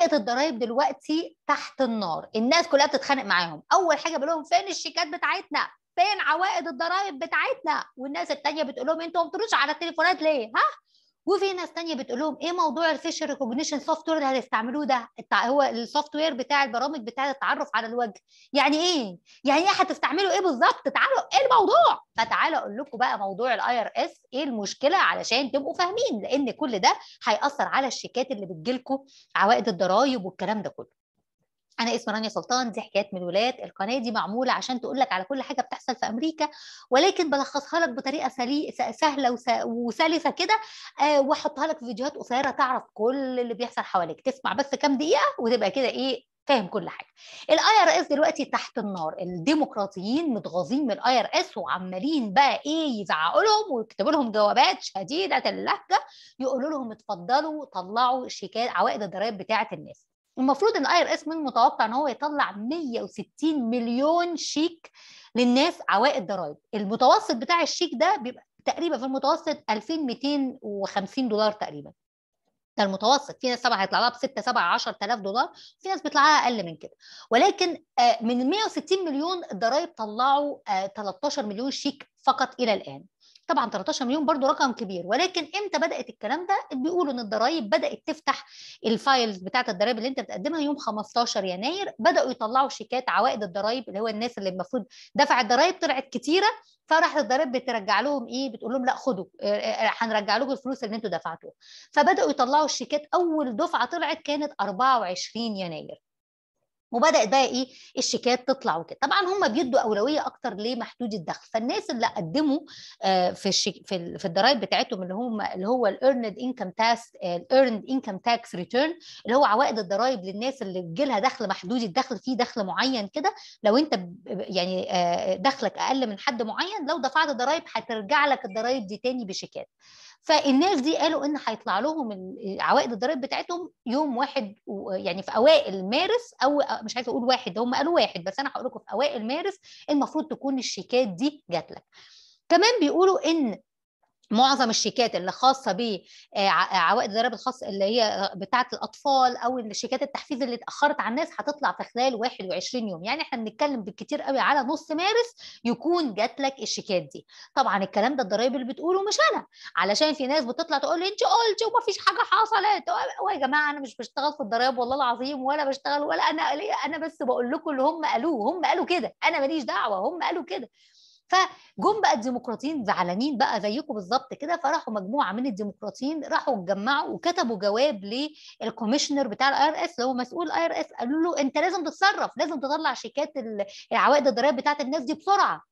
بقت الضرايب دلوقتي تحت النار الناس كلها بتتخانق معاهم اول حاجه بقول لهم فين الشيكات بتاعتنا فين عوائد الضرايب بتاعتنا والناس التانية بتقول لهم انتوا ما على التليفونات ليه ها وفي ناس ثانيه بتقول لهم ايه موضوع الفيشر ريكوجنيشن سوفت وير اللي هتستعملوه ده هو السوفت وير بتاع البرامج بتاع التعرف على الوجه يعني ايه يعني ايه هتستعملوا ايه بالظبط تعالوا ايه الموضوع فتعالوا اقول لكم بقى موضوع الاي ار اس ايه المشكله علشان تبقوا فاهمين لان كل ده هياثر على الشيكات اللي بتجي لكم عوائد الضرايب والكلام ده كله انا اسمي رانيا سلطان دي حكايات من الولاد القناه دي معموله عشان تقول لك على كل حاجه بتحصل في امريكا ولكن بلخصها لك بطريقه سلي... سهله وس... وسلسه كده آه واحطها لك في فيديوهات قصيره تعرف كل اللي بيحصل حواليك تسمع بس كام دقيقه وتبقى كده ايه فاهم كل حاجه الاي ار اس دلوقتي تحت النار الديمقراطيين متغاظين من الاي ار اس وعمالين بقى ايه يزعقوا لهم ويكتبوا لهم جوابات شديده اللهجه يقولوا لهم اتفضلوا طلعوا شيكات عوائد الضرايب بتاعه الناس المفروض ان الاي ار اس من المتوقع ان هو يطلع 160 مليون شيك للناس عوائد ضرائب المتوسط بتاع الشيك ده بيبقى تقريبا في المتوسط 2250 دولار تقريبا ده المتوسط في ناس طبعا هيطلع لها ب 6 7 10000 دولار في ناس بيطلع لها اقل من كده ولكن آه، من 160 مليون الضرايب طلعوا 13 آه، مليون شيك فقط الى الان طبعا 13 مليون برضو رقم كبير ولكن امتى بدات الكلام ده بيقولوا ان الضرايب بدات تفتح الفايلز بتاعه الضرايب اللي انت بتقدمها يوم 15 يناير بداوا يطلعوا شيكات عوائد الضرايب اللي هو الناس اللي المفروض دفعت ضرايب طلعت كتيره فراح الضرايب بترجع لهم ايه بتقول لهم لا خدوا آه، آه، آه، هنرجع لكم الفلوس اللي انتوا دفعتوها فبداوا يطلعوا الشيكات اول دفعه طلعت كانت 24 يناير وبدات بقى ايه الشيكات تطلع وكده طبعا هم بيدوا اولويه اكتر لمحدود الدخل فالناس اللي قدموا آه، في الشيك في, في الضرائب بتاعتهم اللي هم اللي هو الايرند انكم تاكس الايرند انكم تاكس ريتيرن اللي هو عوائد الضرائب للناس اللي بيجي لها دخل محدود الدخل فيه دخل معين كده لو انت يعني آه، دخلك اقل من حد معين لو دفعت ضرائب هترجع لك الضرائب دي تاني بشيكات فالناس دي قالوا ان هيطلع لهم عوائد الضرائب بتاعتهم يوم واحد يعني في اوائل مارس او مش عايزه اقول واحد هم قالوا واحد بس انا هقول لكم في اوائل مارس المفروض تكون الشيكات دي جات لك كمان بيقولوا ان معظم الشيكات اللي خاصه بعوائد آه، آه، الضرائب الخاص اللي هي بتاعه الاطفال او الشيكات التحفيز اللي اتاخرت على الناس هتطلع في خلال 21 يوم يعني احنا بنتكلم بالكتير قوي على نص مارس يكون جات لك الشيكات دي طبعا الكلام ده الضرايب اللي بتقوله مش انا علشان في ناس بتطلع تقول لي انت قلتي ومفيش حاجه حصلت يا جماعه انا مش بشتغل في الضرايب والله العظيم ولا بشتغل ولا انا انا بس بقول لكم اللي هم قالوه هم قالوا كده انا ماليش دعوه هم قالوا كده فجم بقى الديمقراطيين زعلانين بقى زيكم بالظبط كده فراحوا مجموعه من الديمقراطيين راحوا اتجمعوا وكتبوا جواب للكوميشنر بتاع الاي ار اس اللي هو مسؤول الاي ار اس قالوا له انت لازم تتصرف لازم تطلع شيكات العوائد الضرائب بتاعت الناس دي بسرعه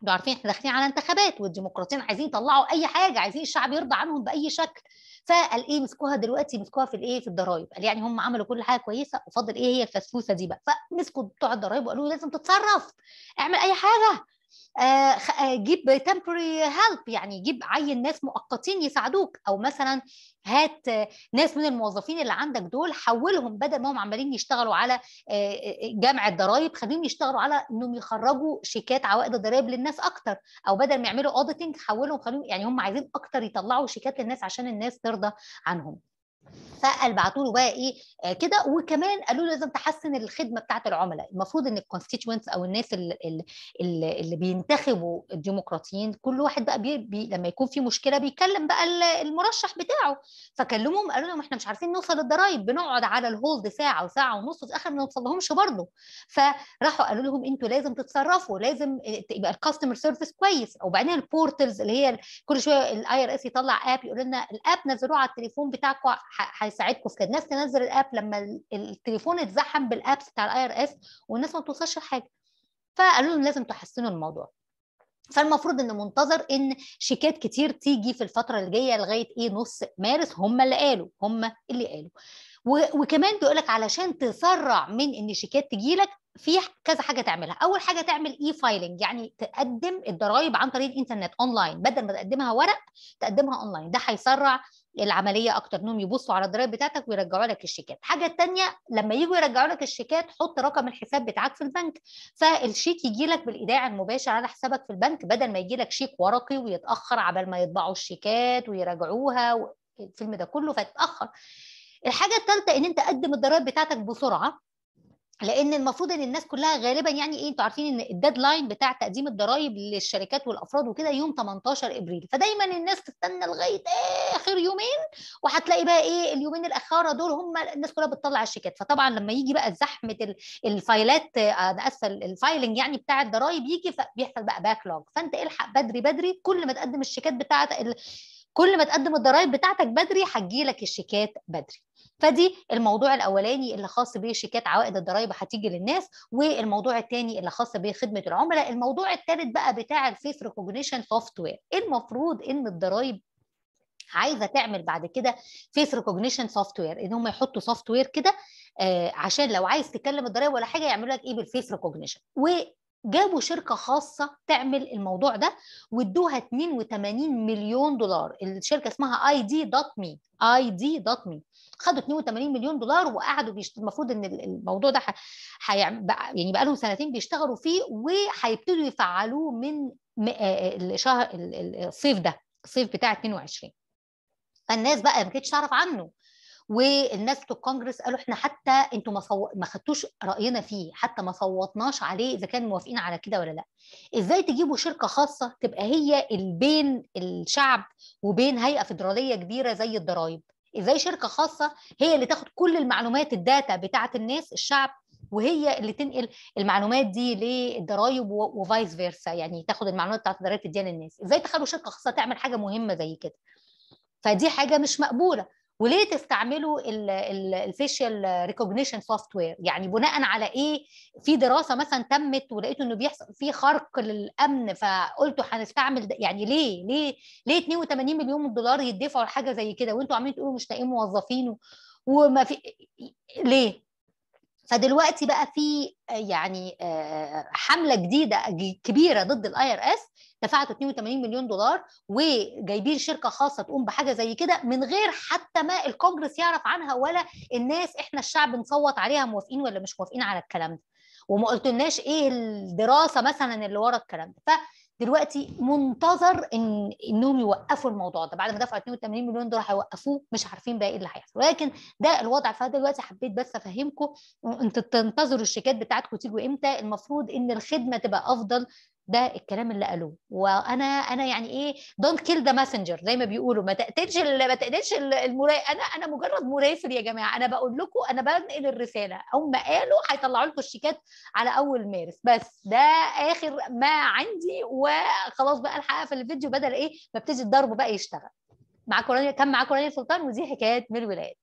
انتوا عارفين احنا داخلين على انتخابات والديمقراطيين عايزين يطلعوا اي حاجه عايزين الشعب يرضى عنهم باي شكل فقال ايه مسكوها دلوقتي مسكوها في الايه في الضرايب قال يعني هم عملوا كل حاجه كويسه وفضل ايه هي الفسفوسه دي بقى فمسكوا بتوع الضرايب وقالوا لازم تتصرف اعمل اي حاجه آه، آه، جيب temporary help يعني جيب عين ناس مؤقتين يساعدوك او مثلا هات ناس من الموظفين اللي عندك دول حولهم بدل ما هم عمالين يشتغلوا على آه، جمع الضرائب خليهم يشتغلوا على انهم يخرجوا شيكات عوائد الضرائب للناس اكتر او بدل ما يعملوا اوديتنج حولهم خليهم يعني هم عايزين اكتر يطلعوا شيكات للناس عشان الناس ترضى عنهم فقال بعتوا له بقى ايه آه، كده وكمان قالوا له لازم تحسن الخدمه بتاعه العملاء المفروض ان الكونستيتوينتس او الناس اللي, اللي بينتخبوا الديمقراطيين كل واحد بقى بي بي لما يكون في مشكله بيكلم بقى المرشح بتاعه فكلمهم قالوا لهم احنا مش عارفين نوصل الضرايب بنقعد على الهولد ساعه وساعه ونص وفي الاخر ما نوصلهمش برضه فراحوا قالوا لهم انتوا لازم تتصرفوا لازم يبقى الكاستمر سيرفيس كويس وبعدين البورتلز اللي هي كل شويه الاي ار اس يطلع اب يقول لنا الاب نزلوه على التليفون بتاعكم هيساعدكم في كده الناس تنزل الاب لما التليفون اتزحم بالابس بتاع الاي ار اس والناس ما بتوصلش لحاجه فقالوا لهم لازم تحسنوا الموضوع فالمفروض ان منتظر ان شيكات كتير تيجي في الفتره اللي جايه لغايه ايه نص مارس هم اللي قالوا هم اللي قالوا وكمان بيقول لك علشان تسرع من ان شيكات تجي لك في كذا حاجه تعملها اول حاجه تعمل اي فايلنج يعني تقدم الضرائب عن طريق الانترنت اونلاين بدل ما تقدمها ورق تقدمها اونلاين ده هيسرع العمليه اكتر انهم يبصوا على الضرايب بتاعتك ويرجعوا لك الشيكات الحاجه الثانيه لما يجوا يرجعوا لك الشيكات حط رقم الحساب بتاعك في البنك فالشيك يجي لك بالايداع المباشر على حسابك في البنك بدل ما يجي لك شيك ورقي ويتاخر عبال ما يطبعوا الشيكات ويراجعوها الفيلم ده كله فيتاخر الحاجه الثالثه ان انت قدم الضرايب بتاعتك بسرعه لان المفروض ان الناس كلها غالبا يعني ايه انتوا عارفين ان الديدلاين بتاع تقديم الضرائب للشركات والافراد وكده يوم 18 ابريل فدايما الناس تستنى لغايه اخر يومين وهتلاقي بقى ايه اليومين الاخاره دول هم الناس كلها بتطلع الشيكات فطبعا لما يجي بقى زحمه الفايلات انا آه، اسف الفايلنج يعني بتاع الضرائب يجي فبيحصل بقى باكلوج فانت الحق بدري بدري كل ما تقدم الشيكات بتاعتك كل ما تقدم الضرائب بتاعتك بدري هتجيلك الشيكات بدري فدي الموضوع الاولاني اللي خاص بشيكات عوائد الضرائب هتيجي للناس والموضوع الثاني اللي خاص بخدمه العملاء الموضوع الثالث بقى بتاع الفيس ريكوجنيشن سوفت وير إيه المفروض ان الضرائب عايزه تعمل بعد كده فيس ريكوجنيشن سوفت وير ان هم يحطوا سوفت وير كده آه، عشان لو عايز تكلم الضرايب ولا حاجه يعملوا لك ايه بالفيس ريكوجنيشن جابوا شركة خاصة تعمل الموضوع ده وادوها 82 مليون دولار الشركة اسمها اي دي دوت مي اي دي دوت مي خدوا 82 مليون دولار وقعدوا بيشت... المفروض ان الموضوع ده ح... يعني بقى لهم سنتين بيشتغلوا فيه وهيبتدوا يفعلوه من آه، الشهر الصيف ده الصيف بتاع 22 فالناس بقى ما كانتش تعرف عنه والناس في الكونجرس قالوا احنا حتى انتوا ما صو... ما خدتوش راينا فيه حتى ما صوتناش عليه اذا كانوا موافقين على كده ولا لا ازاي تجيبوا شركه خاصه تبقى هي بين الشعب وبين هيئه فدراليه كبيره زي الضرايب ازاي شركه خاصه هي اللي تاخد كل المعلومات الداتا بتاعه الناس الشعب وهي اللي تنقل المعلومات دي للضرايب وفايس فيرسا يعني تاخد المعلومات بتاعت الضرايب تديها للناس ازاي تخلوا شركه خاصه تعمل حاجه مهمه زي كده فدي حاجه مش مقبوله وليه تستعملوا الفيشيال ريكوجنيشن سوفت وير يعني بناء على ايه في دراسه مثلا تمت ولقيتوا انه بيحصل في خرق للامن فقلتوا هنستعمل يعني ليه ليه ليه 82 مليون دولار يدفعوا لحاجه زي كده وانتوا عاملين تقولوا مش لاقيين موظفين وما في ليه فدلوقتي بقى في آه، يعني آه، حمله جديده كبيره ضد الاي ار اس دفعته 82 مليون دولار وجايبين شركه خاصه تقوم بحاجه زي كده من غير حتى ما الكونجرس يعرف عنها ولا الناس احنا الشعب نصوت عليها موافقين ولا مش موافقين على الكلام ده وما قلتلناش ايه الدراسه مثلا اللي ورا الكلام ده دلوقتي منتظر ان انهم يوقفوا الموضوع ده بعد ما دفعوا 82 مليون دولار هيوقفوه مش عارفين بقى ايه اللي هيحصل ولكن ده الوضع فده دلوقتي حبيت بس افهمكم انتوا تنتظروا الشيكات بتاعتكم تيجوا امتى المفروض ان الخدمه تبقى افضل ده الكلام اللي قالوه وانا انا يعني ايه دونت كيل ذا ماسنجر زي ما بيقولوا ما تقتلش ما تقتلش المرا انا انا مجرد مراسل يا جماعه انا بقول لكم انا بنقل الرساله هم قالوا هيطلعوا لكم الشيكات على اول مارس بس ده اخر ما عندي وخلاص بقى الحقيقه في الفيديو بدل ايه ما ابتدي الضرب بقى يشتغل معاكم كان معاكم رانيا سلطان ودي حكايات من الولايات